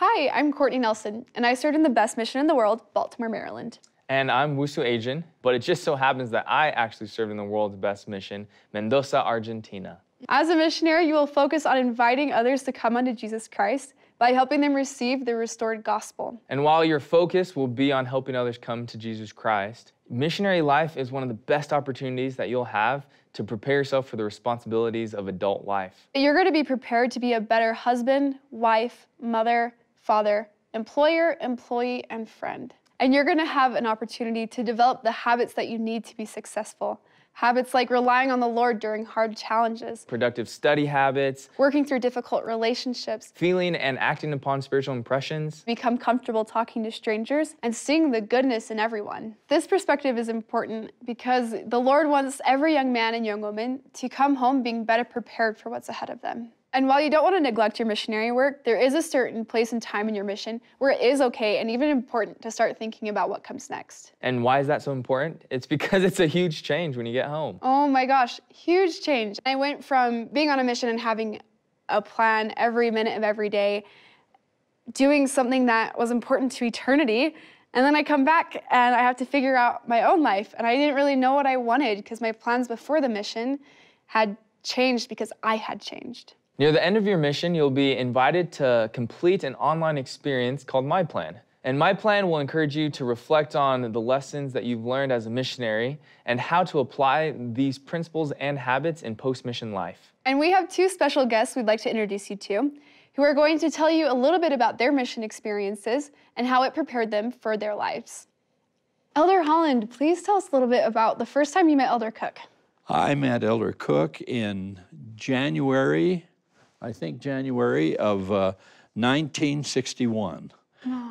Hi, I'm Courtney Nelson, and I served in the best mission in the world, Baltimore, Maryland. And I'm Wusu agent, but it just so happens that I actually served in the world's best mission, Mendoza, Argentina. As a missionary, you will focus on inviting others to come unto Jesus Christ by helping them receive the restored gospel. And while your focus will be on helping others come to Jesus Christ, missionary life is one of the best opportunities that you'll have to prepare yourself for the responsibilities of adult life. You're going to be prepared to be a better husband, wife, mother, father, employer, employee, and friend. And you're gonna have an opportunity to develop the habits that you need to be successful. Habits like relying on the Lord during hard challenges, productive study habits, working through difficult relationships, feeling and acting upon spiritual impressions, become comfortable talking to strangers, and seeing the goodness in everyone. This perspective is important because the Lord wants every young man and young woman to come home being better prepared for what's ahead of them. And while you don't want to neglect your missionary work, there is a certain place and time in your mission where it is okay and even important to start thinking about what comes next. And why is that so important? It's because it's a huge change when you get home. Oh my gosh, huge change. I went from being on a mission and having a plan every minute of every day, doing something that was important to eternity. And then I come back and I have to figure out my own life. And I didn't really know what I wanted because my plans before the mission had changed because I had changed. Near the end of your mission, you'll be invited to complete an online experience called My Plan. And My Plan will encourage you to reflect on the lessons that you've learned as a missionary and how to apply these principles and habits in post mission life. And we have two special guests we'd like to introduce you to who are going to tell you a little bit about their mission experiences and how it prepared them for their lives. Elder Holland, please tell us a little bit about the first time you met Elder Cook. I met Elder Cook in January I think January of uh, 1961.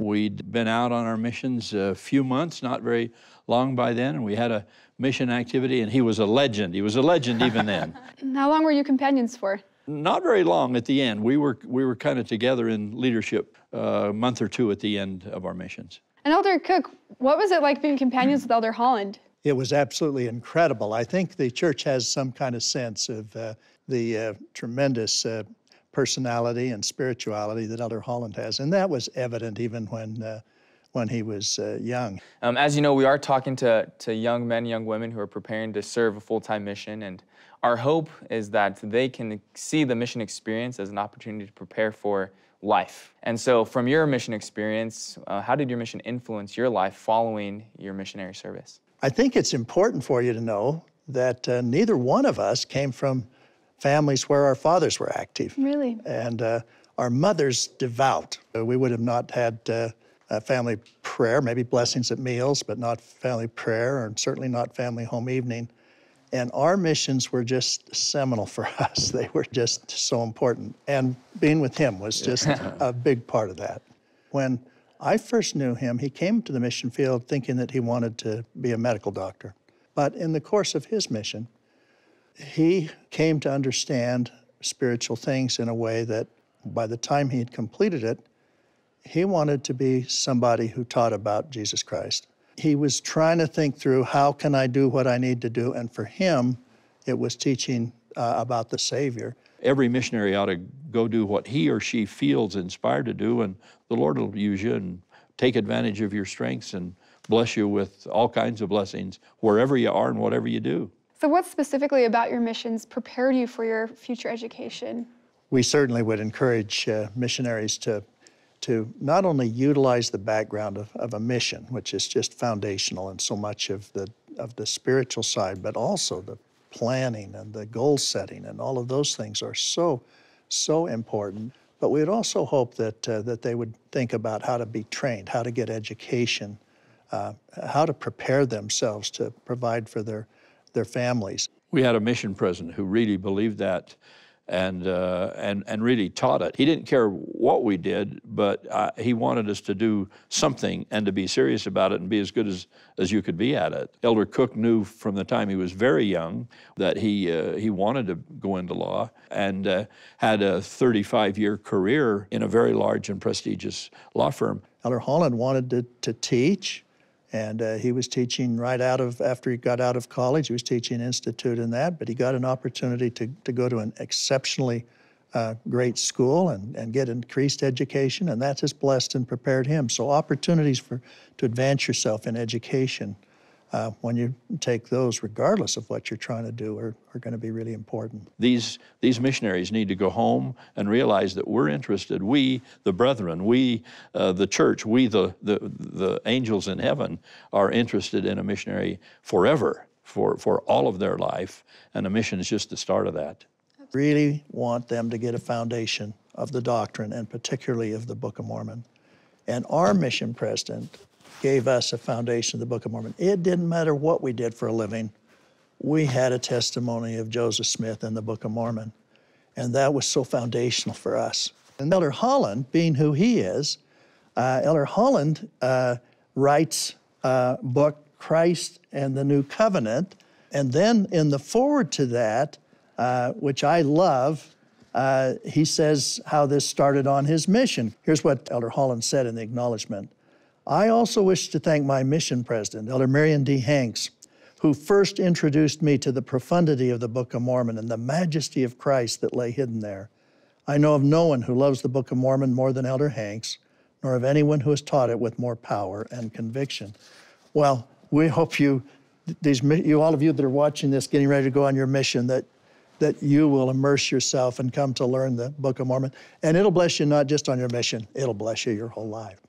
We'd been out on our missions a few months, not very long by then, and we had a mission activity, and he was a legend. He was a legend even then. How long were you companions for? Not very long at the end. We were, we were kind of together in leadership uh, a month or two at the end of our missions. And Elder Cook, what was it like being companions with Elder Holland? It was absolutely incredible. I think the church has some kind of sense of uh, the uh, tremendous uh, personality and spirituality that Elder Holland has. And that was evident even when, uh, when he was uh, young. Um, as you know, we are talking to, to young men, young women who are preparing to serve a full time mission. And our hope is that they can see the mission experience as an opportunity to prepare for life. And so, from your mission experience, uh, how did your mission influence your life following your missionary service? I think it's important for you to know that uh, neither one of us came from families where our fathers were active. Really? And uh, our mothers devout. Uh, we would have not had uh, family prayer, maybe blessings at meals, but not family prayer, and certainly not family home evening. And our missions were just seminal for us. They were just so important. And being with him was just a big part of that. When I first knew him, he came to the mission field thinking that he wanted to be a medical doctor. But in the course of his mission, he came to understand spiritual things in a way that by the time he had completed it, he wanted to be somebody who taught about Jesus Christ. He was trying to think through how can I do what I need to do, and for him, it was teaching uh, about the Savior. Every missionary ought to go do what he or she feels inspired to do, and the Lord will use you and take advantage of your strengths and bless you with all kinds of blessings wherever you are and whatever you do. So what specifically about your missions prepared you for your future education? We certainly would encourage uh, missionaries to, to not only utilize the background of, of a mission, which is just foundational in so much of the, of the spiritual side, but also the planning and the goal setting and all of those things are so, so important. But we would also hope that, uh, that they would think about how to be trained, how to get education, uh, how to prepare themselves to provide for their their families. We had a mission president who really believed that and, uh, and, and really taught it. He didn't care what we did, but uh, he wanted us to do something and to be serious about it and be as good as, as you could be at it. Elder Cook knew from the time he was very young that he, uh, he wanted to go into law and uh, had a 35 year career in a very large and prestigious law firm. Elder Holland wanted to, to teach. And uh, he was teaching right out of, after he got out of college, he was teaching institute and that, but he got an opportunity to, to go to an exceptionally uh, great school and, and get increased education, and that has blessed and prepared him. So opportunities for to advance yourself in education uh, when you take those, regardless of what you're trying to do, are, are going to be really important. These, these missionaries need to go home and realize that we're interested, we, the brethren, we, uh, the church, we, the, the, the angels in heaven, are interested in a missionary forever, for, for all of their life, and a mission is just the start of that. Really want them to get a foundation of the doctrine, and particularly of the Book of Mormon. And our mission president gave us a foundation of the Book of Mormon. It didn't matter what we did for a living, we had a testimony of Joseph Smith and the Book of Mormon. And that was so foundational for us. And Elder Holland, being who he is, uh, Elder Holland uh, writes uh, book Christ and the New Covenant. And then in the forward to that, uh, which I love, uh, he says how this started on his mission. Here's what Elder Holland said in the acknowledgement. I also wish to thank my mission president, Elder Marion D. Hanks, who first introduced me to the profundity of the Book of Mormon and the majesty of Christ that lay hidden there. I know of no one who loves the Book of Mormon more than Elder Hanks, nor of anyone who has taught it with more power and conviction. Well, we hope you, these, you all of you that are watching this, getting ready to go on your mission, that that you will immerse yourself and come to learn the Book of Mormon. And it'll bless you not just on your mission, it'll bless you your whole life.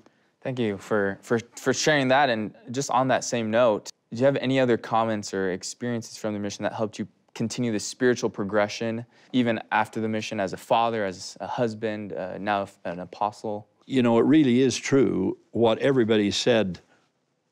Thank you for, for, for sharing that. And just on that same note, do you have any other comments or experiences from the mission that helped you continue the spiritual progression even after the mission as a father, as a husband, uh, now an apostle? You know, it really is true what everybody said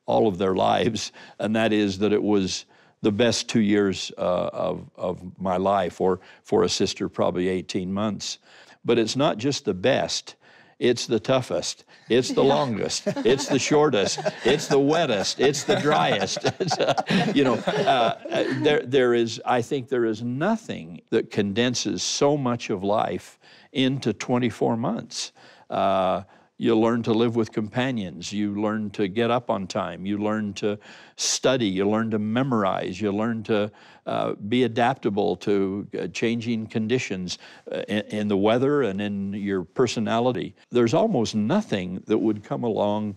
all of their lives, and that is that it was the best two years uh, of, of my life, or for a sister, probably 18 months. But it's not just the best, it's the toughest, it's the yeah. longest, it's the shortest, it's the wettest, it's the driest. It's, uh, you know, uh, uh, there, there is, I think there is nothing that condenses so much of life into 24 months. Uh, you learn to live with companions. You learn to get up on time. You learn to study. You learn to memorize. You learn to uh, be adaptable to uh, changing conditions uh, in, in, the weather and in your personality. There's almost nothing that would come along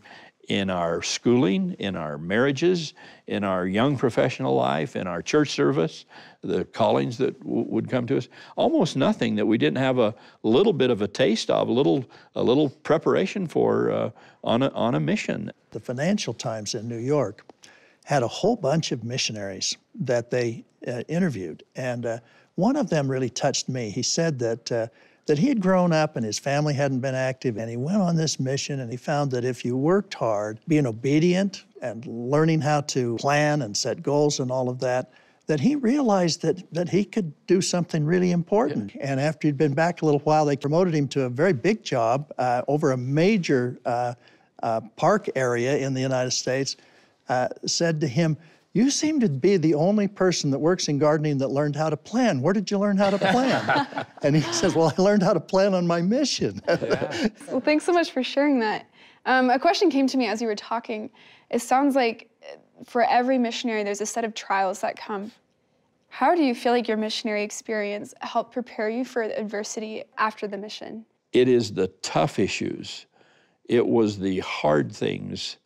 in our schooling, in our marriages, in our young professional life, in our church service, the callings that w- would come to us. Almost nothing that we didn't have a little bit of a taste of, a little, a little preparation for uh, on, a, on a mission. The Financial Times in New York had a whole bunch of missionaries that they uh, interviewed, and uh, one of them really touched me. He said that uh, that he had grown up and his family hadn't been active. And he went on this mission and he found that if you worked hard, being obedient and learning how to plan and set goals and all of that, that he realized that, that he could do something really important. Yeah. And after he'd been back a little while, they promoted him to a very big job uh, over a major uh, uh, park area in the United States. Uh, said to him, you seem to be the only person that works in gardening that learned how to plan. Where did you learn how to plan? and he says, Well, I learned how to plan on my mission. yeah. Well, thanks so much for sharing that. Um, a question came to me as you were talking. It sounds like uh, for every missionary, there's a set of trials that come. How do you feel like your missionary experience helped prepare you for adversity after the mission? It is the tough issues, it was the hard things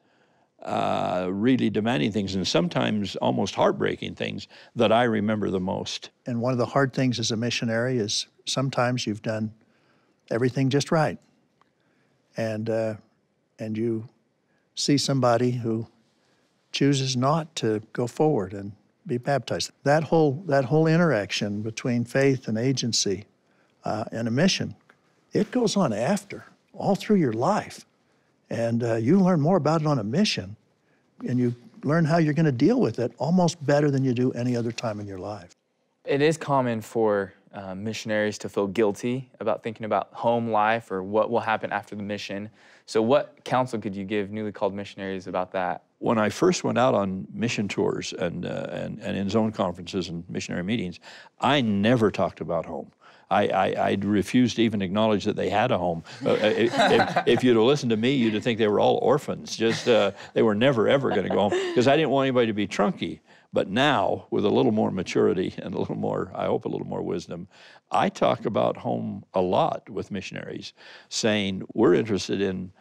uh, really demanding things and sometimes almost heartbreaking things that I remember the most. And one of the hard things as a missionary is sometimes you've done everything just right. And, uh, and you see somebody who chooses not to go forward and be baptized. That whole, that whole interaction between faith and agency uh, and a mission, it goes on after, all through your life. And uh, you learn more about it on a mission, and you learn how you're going to deal with it almost better than you do any other time in your life. It is common for uh, missionaries to feel guilty about thinking about home life or what will happen after the mission. So, what counsel could you give newly called missionaries about that? When I first went out on mission tours and, uh, and, and in zone conferences and missionary meetings, I never talked about home. I, I, I to even acknowledge that they had a home. Uh, uh if, if, you'd have listened to me, you'd have think they were all orphans. Just uh, they were never ever going to go home because I didn't want anybody to be trunky. But now, with a little more maturity and a little more, I hope, a little more wisdom, I talk about home a lot with missionaries, saying we're interested in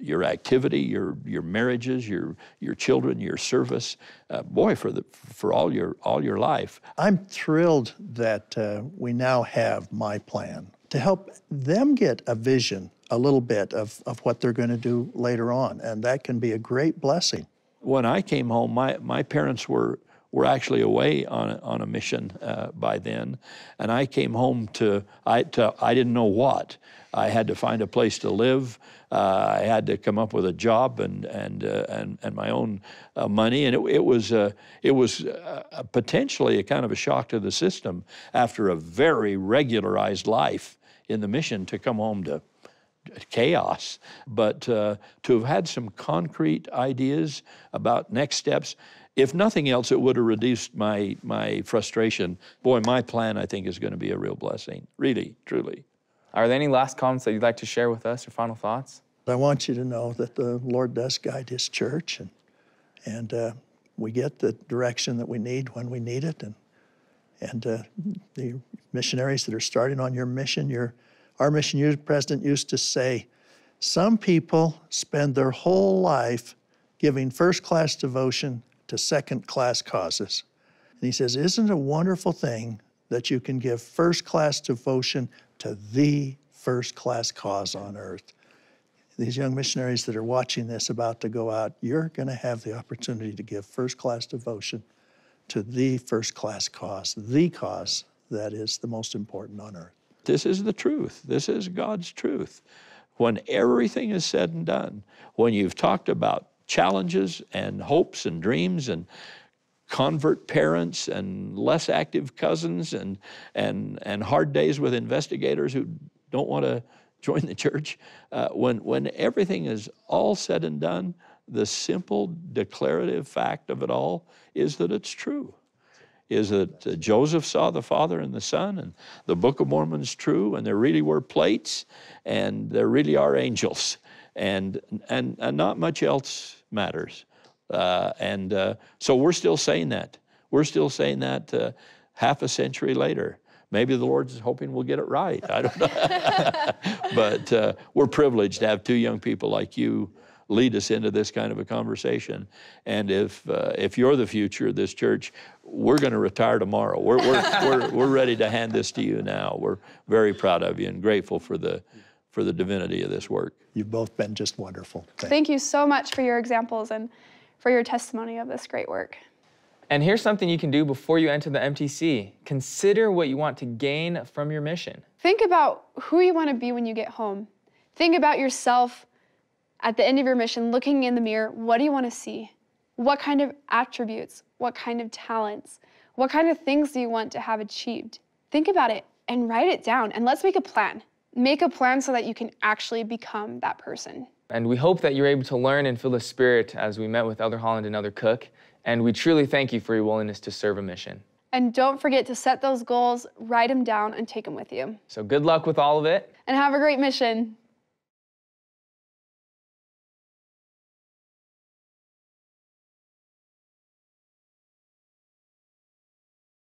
your activity, your your marriages, your your children, your service, uh, boy, for the for all your all your life. I'm thrilled that uh, we now have my plan to help them get a vision, a little bit of of what they're going to do later on, and that can be a great blessing. When I came home, my my parents were were actually away on a, on a mission uh, by then, and I came home to I to I didn't know what. I had to find a place to live. I had to come up with a job and and uh, and and my own uh, money, and it, it was uh, it was potentially a kind of a shock to the system after a very regularized life in the mission to come home to chaos, but uh, to have had some concrete ideas about next steps. If nothing else, it would have reduced my, my frustration. Boy, my plan, I think, is going to be a real blessing. Really, truly. Are there any last comments that you'd like to share with us or final thoughts? I want you to know that the Lord does guide His church, and and uh, we get the direction that we need when we need it. And and uh, the missionaries that are starting on your mission, your our mission president used to say, some people spend their whole life giving first class devotion to second class causes. And he says, Isn't it a wonderful thing that you can give first class devotion to the first class cause on earth? these young missionaries that are watching this about to go out, you're going to have the opportunity to give first class devotion to the first class cause, the cause that is the most important on earth. This is the truth. This is God's truth. When everything is said and done, when you've talked about challenges and hopes and dreams and convert parents and less active cousins and, and, and hard days with investigators who don't want to join the church. Uh, when, when everything is all said and done, the simple declarative fact of it all is that it's true. Is that uh, Joseph saw the Father and the Son, and the Book of Mormon is true, and there really were plates, and there really are angels, and, and, and not much else matters. Uh, and uh, so we're still saying that. We're still saying that uh, half a century later. Maybe the Lord's hoping we'll get it right. I don't know. but uh, we're privileged to have two young people like you lead us into this kind of a conversation. And if uh, if you're the future of this church, we're going to retire tomorrow. We're we're, we're we're ready to hand this to you now. We're very proud of you and grateful for the for the divinity of this work. You've both been just wonderful. Thank, Thank you so much for your examples and for your testimony of this great work. And here's something you can do before you enter the MTC consider what you want to gain from your mission. Think about who you want to be when you get home. Think about yourself at the end of your mission, looking in the mirror. What do you want to see? What kind of attributes? What kind of talents? What kind of things do you want to have achieved? Think about it and write it down and let's make a plan. Make a plan so that you can actually become that person. And we hope that you're able to learn and feel the spirit as we met with Elder Holland and Elder Cook and we truly thank you for your willingness to serve a mission. And don't forget to set those goals, write them down, and take them with you. So good luck with all of it. And have a great mission.